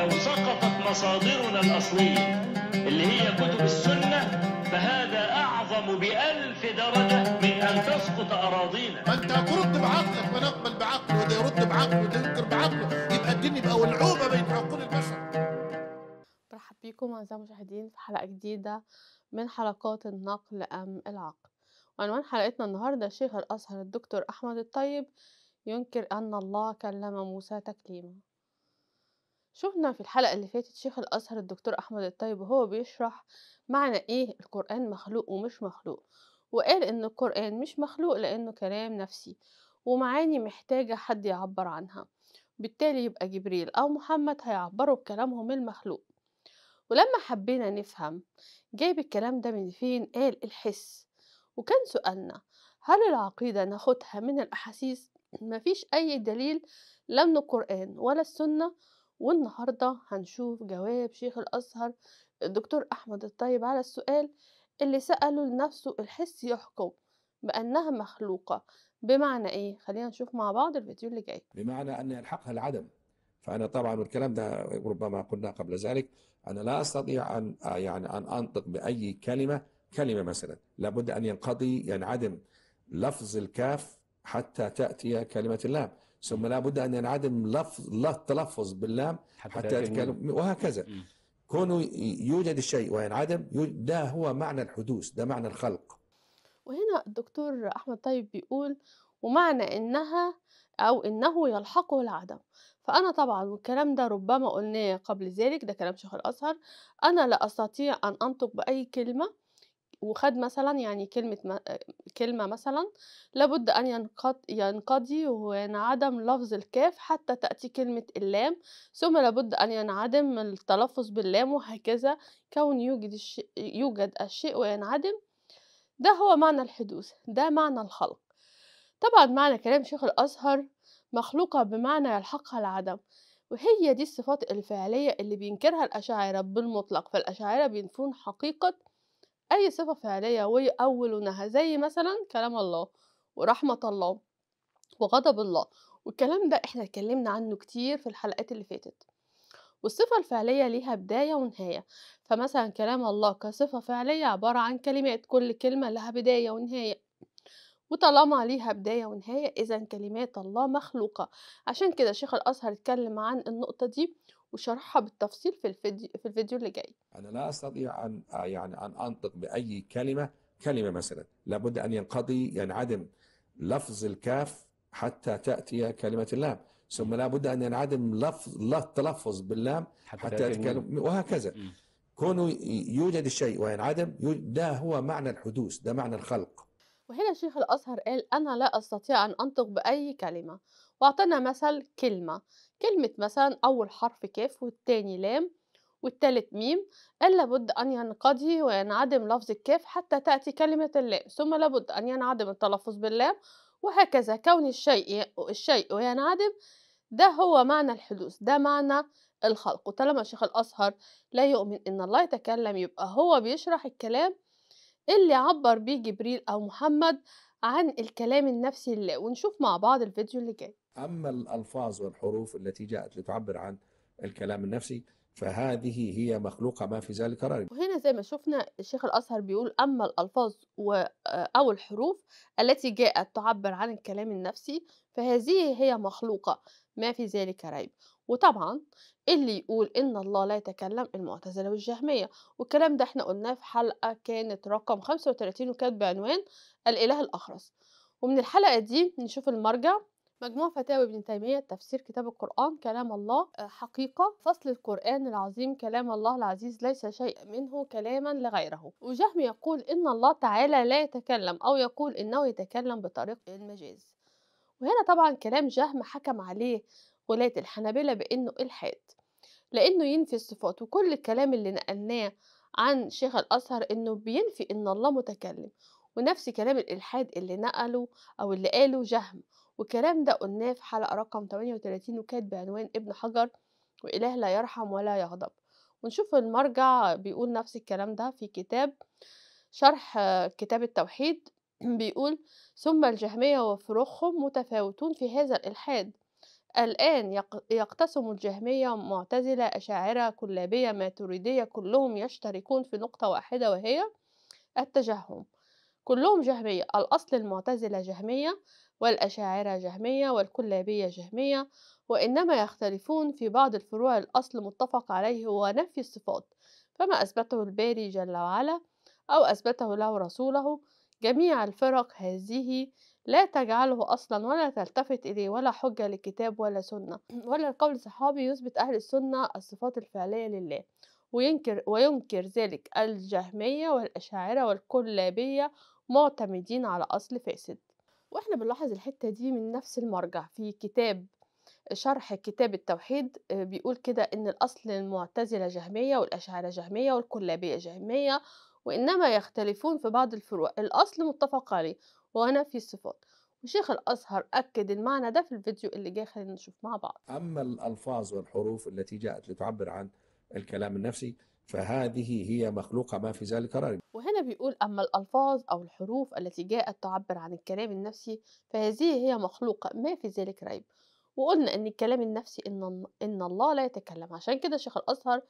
لو سقطت مصادرنا الأصلية اللي هي كتب السنة فهذا أعظم بألف درجة من أن تسقط أراضينا فأنت أنت ترد بعقلك ونقبل بعقله وده يرد بعقله وده ينكر بعقله يبقى الدين يبقى ولعوبة بين عقول البشر مرحبا بكم أعزائي المشاهدين في حلقة جديدة من حلقات النقل أم العقل وعنوان حلقتنا النهاردة شيخ الأزهر الدكتور أحمد الطيب ينكر أن الله كلم موسى تكليما شفنا في الحلقة اللي فاتت شيخ الأزهر الدكتور أحمد الطيب وهو بيشرح معنى إيه القرآن مخلوق ومش مخلوق وقال إن القرآن مش مخلوق لأنه كلام نفسي ومعاني محتاجة حد يعبر عنها بالتالي يبقى جبريل أو محمد هيعبروا بكلامهم المخلوق ولما حبينا نفهم جايب الكلام ده من فين قال الحس وكان سؤالنا هل العقيدة ناخدها من الأحاسيس مفيش أي دليل لا من القرآن ولا السنة والنهاردة هنشوف جواب شيخ الأزهر الدكتور أحمد الطيب على السؤال اللي سأله لنفسه الحس يحكم بأنها مخلوقة بمعنى إيه؟ خلينا نشوف مع بعض الفيديو اللي جاي بمعنى أن يلحقها العدم فأنا طبعا والكلام ده ربما قلنا قبل ذلك أنا لا أستطيع أن يعني أن أنطق بأي كلمة كلمة مثلا لابد أن ينقضي ينعدم يعني لفظ الكاف حتى تأتي كلمة اللام ثم لا بد ان ينعدم لفظ لا التلفظ باللام حتى يتكلم وهكذا كونه يوجد الشيء وينعدم ده هو معنى الحدوث ده معنى الخلق وهنا الدكتور احمد طيب بيقول ومعنى انها او انه يلحقه العدم فأنا طبعا والكلام ده ربما قلناه قبل ذلك ده كلام شيخ الأزهر أنا لا أستطيع أن أنطق بأي كلمة وخد مثلا يعني كلمة كلمة مثلا لابد أن ينقضي وينعدم لفظ الكاف حتى تأتي كلمة اللام ثم لابد أن ينعدم التلفظ باللام وهكذا كون يوجد الشيء, يوجد الشيء وينعدم ده هو معنى الحدوث ده معنى الخلق طبعا معنى كلام شيخ الأزهر مخلوقة بمعنى يلحقها العدم وهي دي الصفات الفعلية اللي بينكرها الأشاعرة بالمطلق فالأشاعرة بينفون حقيقة أي صفة فعلية ويؤولونها زي مثلا كلام الله ورحمة الله وغضب الله والكلام ده احنا اتكلمنا عنه كتير في الحلقات اللي فاتت والصفة الفعلية ليها بداية ونهاية فمثلا كلام الله كصفة فعلية عبارة عن كلمات كل كلمة لها بداية ونهاية وطالما ليها بداية ونهاية إذا كلمات الله مخلوقة عشان كده شيخ الأزهر اتكلم عن النقطة دي وشرحها بالتفصيل في الفيديو في الفيديو اللي جاي. انا لا استطيع ان يعني ان انطق باي كلمه كلمه مثلا لابد ان ينقضي ينعدم لفظ الكاف حتى تاتي كلمه اللام ثم لابد ان ينعدم لفظ التلفظ باللام حتى, حتى تاتي وهكذا. كونه يوجد الشيء وينعدم ده هو معنى الحدوث ده معنى الخلق وهنا شيخ الأزهر قال أنا لا أستطيع أن أنطق بأي كلمة وأعطينا مثل كلمة كلمة مثلا أول حرف كاف والتاني لام والتالت ميم قال لابد أن ينقضي وينعدم لفظ الكاف حتى تأتي كلمة اللام ثم لابد أن ينعدم التلفظ باللام وهكذا كون الشيء الشيء وينعدم ده هو معنى الحدوث ده معنى الخلق وطالما شيخ الأزهر لا يؤمن إن الله يتكلم يبقى هو بيشرح الكلام اللي عبر بيه جبريل أو محمد عن الكلام النفسي لله ونشوف مع بعض الفيديو اللي جاي أما الألفاظ والحروف التي جاءت لتعبر عن الكلام النفسي فهذه هي مخلوقة ما في ذلك رأي وهنا زي ما شفنا الشيخ الأزهر بيقول أما الألفاظ و آه، أو الحروف التي جاءت تعبر عن الكلام النفسي فهذه هي مخلوقة ما في ذلك ريب وطبعا اللي يقول ان الله لا يتكلم المعتزلة والجهمية والكلام ده احنا قلناه في حلقة كانت رقم 35 وكانت بعنوان الإله الأخرس ومن الحلقة دي نشوف المرجع مجموع فتاوي ابن تيمية تفسير كتاب القرآن كلام الله آه، حقيقة فصل القرآن العظيم كلام الله العزيز ليس شيء منه كلاما لغيره وجهم يقول إن الله تعالى لا يتكلم أو يقول إنه يتكلم بطريق المجاز وهنا طبعا كلام جهم حكم عليه ولاية الحنابلة بإنه إلحاد لأنه ينفي الصفات وكل الكلام اللي نقلناه عن شيخ الأزهر إنه بينفي إن الله متكلم ونفس كلام الإلحاد اللي نقله أو اللي قاله جهم والكلام ده قلناه في حلقة رقم 38 وكانت بعنوان ابن حجر وإله لا يرحم ولا يغضب ونشوف المرجع بيقول نفس الكلام ده في كتاب شرح كتاب التوحيد بيقول ثم الجهمية وفروخهم متفاوتون في هذا الإلحاد الآن يقتسم الجهمية معتزلة أشاعرة كلابية ماتريدية كلهم يشتركون في نقطة واحدة وهي التجهم كلهم جهمية الأصل المعتزلة جهمية والأشاعرة جهمية والكلابية جهمية وإنما يختلفون في بعض الفروع الأصل متفق عليه هو نفي الصفات فما أثبته الباري جل وعلا أو أثبته له رسوله جميع الفرق هذه لا تجعله أصلا ولا تلتفت إليه ولا حجة لكتاب ولا سنة ولا قول صحابي يثبت أهل السنة الصفات الفعلية لله وينكر, وينكر ذلك الجهمية والأشاعرة والكلابية معتمدين على أصل فاسد واحنا بنلاحظ الحتة دي من نفس المرجع في كتاب شرح كتاب التوحيد آه، بيقول كده ان الاصل المعتزله جهميه والاشاعره جهميه والكلابيه جهميه وانما يختلفون في بعض الفروع الاصل متفق عليه وهنا في الصفات وشيخ الازهر اكد المعنى ده في الفيديو اللي جاي خلينا نشوف مع بعض اما الالفاظ والحروف التي جاءت لتعبر عن الكلام النفسي فهذه هي مخلوقة ما في ذلك رائب وهنا بيقول أما الألفاظ أو الحروف التي جاءت تعبر عن الكلام النفسي فهذه هي مخلوقة ما في ذلك ريب وقلنا أن الكلام النفسي إن, إن الله لا يتكلم عشان كده شيخ الأزهر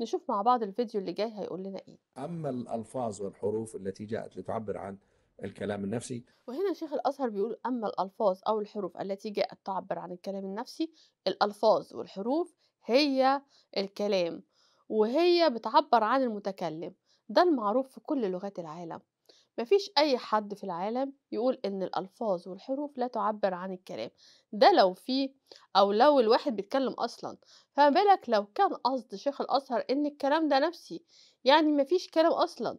نشوف مع بعض الفيديو اللي جاي هيقول لنا إيه أما الألفاظ والحروف التي جاءت لتعبر عن الكلام النفسي وهنا شيخ الأزهر بيقول أما الألفاظ أو الحروف التي جاءت تعبر عن الكلام النفسي الألفاظ والحروف هي الكلام وهي بتعبر عن المتكلم ده المعروف في كل لغات العالم مفيش أي حد في العالم يقول إن الألفاظ والحروف لا تعبر عن الكلام ده لو في أو لو الواحد بيتكلم أصلا فما بالك لو كان قصد شيخ الأزهر إن الكلام ده نفسي يعني مفيش كلام أصلا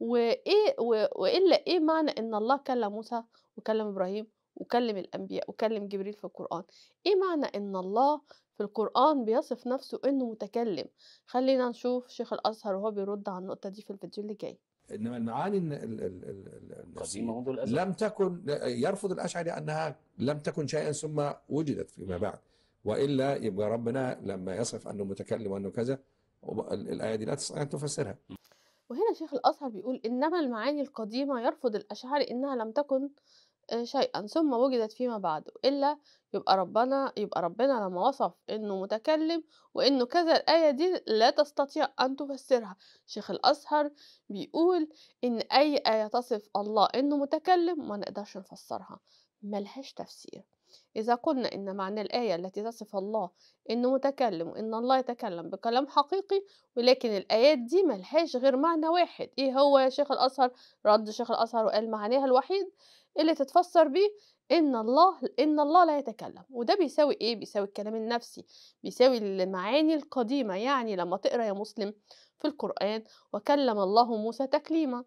وإيه وإلا إيه معنى إن الله كلم موسى وكلم إبراهيم وكلم الأنبياء وكلم جبريل في القرآن إيه معنى إن الله في القرآن بيصف نفسه إنه متكلم خلينا نشوف شيخ الأزهر وهو بيرد على النقطة دي في الفيديو اللي جاي إنما المعاني القديمة منذ الأزل لم تكن يرفض الأشعري أنها لم تكن شيئا ثم وجدت فيما بعد وإلا يبقى ربنا لما يصف أنه متكلم وأنه كذا الآية دي لا تستطيع أن تفسرها وهنا شيخ الأزهر بيقول إنما المعاني القديمة يرفض الأشعري إنها لم تكن آه، شيئًا ثم وجدت فيما بعد إلا يبقى ربنا يبقى ربنا لما وصف إنه متكلم وإنه كذا الآية دي لا تستطيع أن تفسرها شيخ الأزهر بيقول إن أي آية تصف الله إنه متكلم ما نقدرش نفسرها ملهاش تفسير إذا قلنا إن معنى الآية التي تصف الله إنه متكلم وإن الله يتكلم بكلام حقيقي ولكن الآيات دي ملهاش غير معنى واحد إيه هو يا شيخ الأزهر رد شيخ الأزهر وقال معناها الوحيد اللي تتفسر بيه ان الله ان الله لا يتكلم وده بيساوي ايه بيساوي الكلام النفسي بيساوي المعاني القديمه يعني لما تقرا يا مسلم في القران وكلم الله موسى تكليما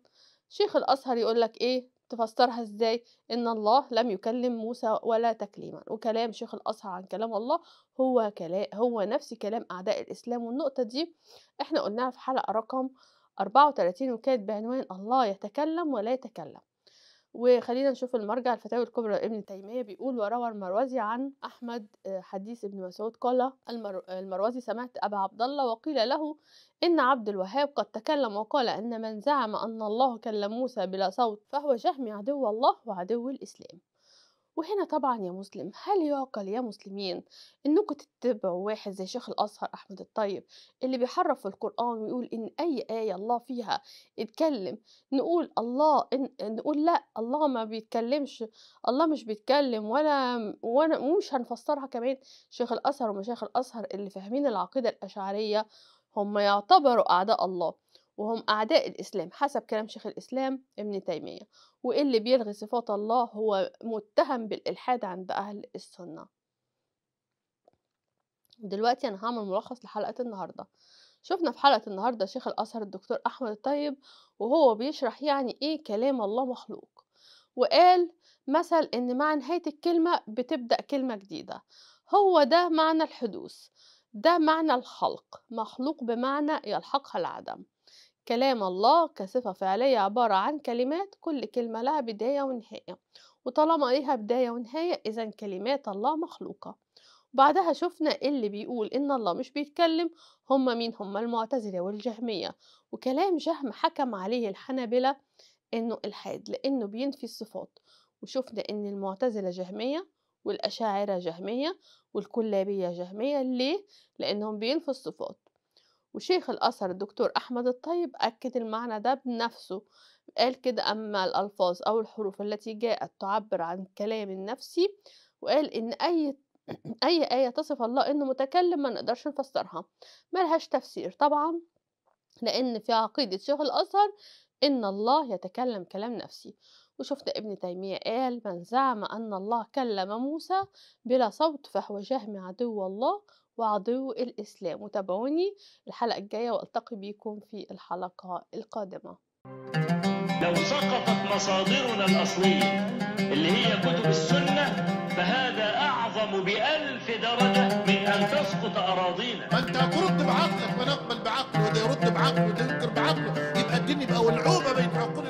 شيخ الازهر يقول لك ايه تفسرها ازاي ان الله لم يكلم موسى ولا تكليما وكلام شيخ الازهر عن كلام الله هو كلام هو نفس كلام اعداء الاسلام والنقطه دي احنا قلناها في حلقه رقم 34 وكانت بعنوان الله يتكلم ولا يتكلم وخلينا نشوف المرجع الفتاوى الكبرى لابن تيمية بيقول وروى المروزي عن أحمد آه، حديث ابن مسعود قال المروزي سمعت أبا عبد الله وقيل له إن عبد الوهاب قد تكلم وقال إن من زعم أن الله كلم موسى بلا صوت فهو جهم عدو الله وعدو الإسلام وهنا طبعا يا مسلم هل يعقل يا مسلمين انكم تتبعوا واحد زي شيخ الازهر احمد الطيب اللي بيحرف في القران ويقول ان اي ايه الله فيها اتكلم نقول الله إن نقول لا الله ما بيتكلمش الله مش بيتكلم ولا وانا مش هنفسرها كمان شيخ الازهر ومشايخ الازهر اللي فاهمين العقيده الاشعريه هم يعتبروا اعداء الله وهم أعداء الإسلام حسب كلام شيخ الإسلام ابن تيمية واللي بيلغي صفات الله هو متهم بالإلحاد عند أهل السنة دلوقتي أنا هعمل ملخص لحلقة النهاردة شفنا في حلقة النهاردة شيخ الأزهر الدكتور أحمد الطيب وهو بيشرح يعني إيه كلام الله مخلوق وقال مثل إن مع نهاية الكلمة بتبدأ كلمة جديدة هو ده معنى الحدوث ده معنى الخلق مخلوق بمعنى يلحقها العدم كلام الله كصفة فعلية عبارة عن كلمات كل كلمة لها بداية ونهاية وطالما ليها بداية ونهاية إذا كلمات الله مخلوقة بعدها شفنا اللي بيقول إن الله مش بيتكلم هما مين هما المعتزلة والجهمية وكلام جهم حكم عليه الحنابلة إنه إلحاد لأنه بينفي الصفات وشفنا إن المعتزلة جهمية والأشاعرة جهمية والكلابية جهمية ليه؟ لأنهم بينفوا الصفات وشيخ الأثر الدكتور أحمد الطيب أكد المعنى ده بنفسه قال كده أما الألفاظ أو الحروف التي جاءت تعبر عن الكلام النفسي وقال إن أي أي آية تصف الله إنه متكلم ما نقدرش نفسرها ملهاش تفسير طبعا لأن في عقيدة شيخ الأزهر إن الله يتكلم كلام نفسي وشفت ابن تيمية قال من زعم أن الله كلم موسى بلا صوت فهو جهم عدو الله وعدو الإسلام وتابعوني الحلقة الجاية وألتقي بكم في الحلقة القادمة لو سقطت مصادرنا الأصلية اللي هي كتب السنة فهذا أعظم بألف درجة من أن تسقط أراضينا ما أنت هترد بعقلك ونقبل بعقله وده يرد بعقله وده ينكر بعقله يبقى الدين يبقى ولعوبة بين عقول